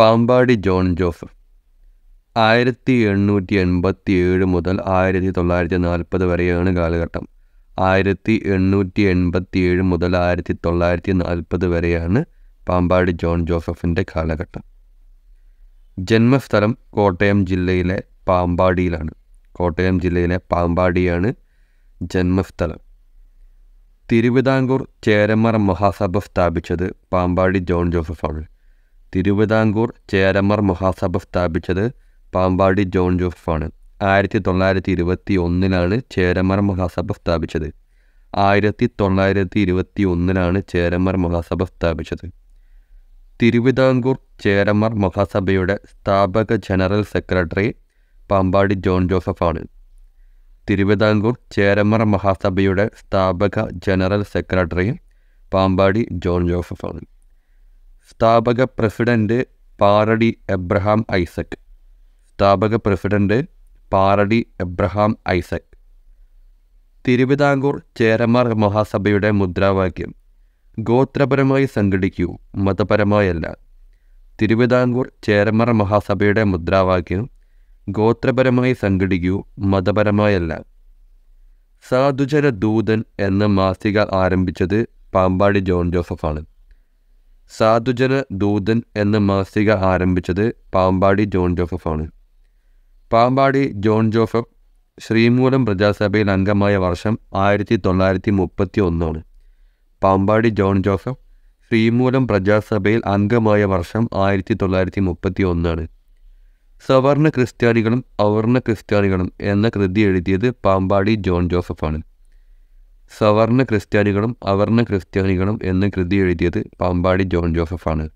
Pampady John Joseph ആയിരത്തി എണ്ണൂറ്റി എൺപത്തി ഏഴ് മുതൽ ആയിരത്തി തൊള്ളായിരത്തി നാൽപ്പത് വരെയാണ് കാലഘട്ടം ആയിരത്തി എണ്ണൂറ്റി എൺപത്തി ഏഴ് മുതൽ ആയിരത്തി തൊള്ളായിരത്തി നാൽപ്പത് വരെയാണ് പാമ്പാടി ജോൺ ജോസഫിൻ്റെ കാലഘട്ടം ജന്മസ്ഥലം കോട്ടയം ജില്ലയിലെ പാമ്പാടിയിലാണ് കോട്ടയം ജില്ലയിലെ പാമ്പാടിയാണ് ജന്മസ്ഥലം തിരുവിതാംകൂർ ചേരമറ മഹാസഭ സ്ഥാപിച്ചത് പാമ്പാടി ജോൺ ജോസഫാണ് തിരുവിതാംകൂർ ചേരമർ മഹാസഭ സ്ഥാപിച്ചത് പാമ്പാടി ജോൺ ജോസഫാണ് ആയിരത്തി തൊള്ളായിരത്തി ഇരുപത്തി ഒന്നിലാണ് ചേരമർ മഹാസഭ സ്ഥാപിച്ചത് ആയിരത്തി തൊള്ളായിരത്തി ഇരുപത്തി ഒന്നിലാണ് ചേരമർ മഹാസഭ സ്ഥാപിച്ചത് തിരുവിതാംകൂർ ചേരമർ മഹാസഭയുടെ സ്ഥാപക ജനറൽ സെക്രട്ടറി പാമ്പാടി ജോൺ ജോസഫാണ് തിരുവിതാംകൂർ ചേരമർ മഹാസഭയുടെ സ്ഥാപക ജനറൽ സെക്രട്ടറി പാമ്പാടി ജോൺ ജോസഫാണ് സ്ഥാപക പ്രസിഡന്റ് പാറടി എബ്രഹാം ഐസക് സ്ഥാപക president Paradi Abraham Isaac Travancore Cheramar മഹാസഭയുടെ മുദ്രാവാക്യം ഗോത്രപരമായി സംഘടിക്കൂ മതപരമായല്ല തിരുവിതാംകൂർ ചേരമാർ മഹാസഭയുടെ മുദ്രാവാക്യം ഗോത്രപരമായി സംഘടിക്കൂ മതപരമായല്ല സാധുജന ദൂതൻ എന്ന മാസിക ആരംഭിച്ചത് പാമ്പാടി ജോൺ ജോസഫാണ് സാധുജന ദൂതൻ എന്ന മാസിക ആരംഭിച്ചത് പാമ്പാടി ജോൺ ജോസഫാണ് പാമ്പാടി ജോൺ ജോസഫ് ശ്രീമൂലം പ്രജാസഭയിൽ അംഗമായ വർഷം ആയിരത്തി തൊള്ളായിരത്തി മുപ്പത്തി ഒന്നാണ് പാമ്പാടി ജോൺ ജോസഫ് ശ്രീമൂലം പ്രജാസഭയിൽ അംഗമായ വർഷം ആയിരത്തി തൊള്ളായിരത്തി മുപ്പത്തി ഒന്നാണ് സവർണ ക്രിസ്ത്യാനികളും അവർണ ക്രിസ്ത്യാനികളും എന്ന കൃതി എഴുതിയത് പാമ്പാടി ജോൺ ജോസഫാണ് സവർണ ക്രിസ്ത്യാനികളും അവർണ ക്രിസ്ത്യാനികളും എന്ന് കൃതി എഴുതിയത് പാമ്പാടി ജോൺ ജോസഫാണ്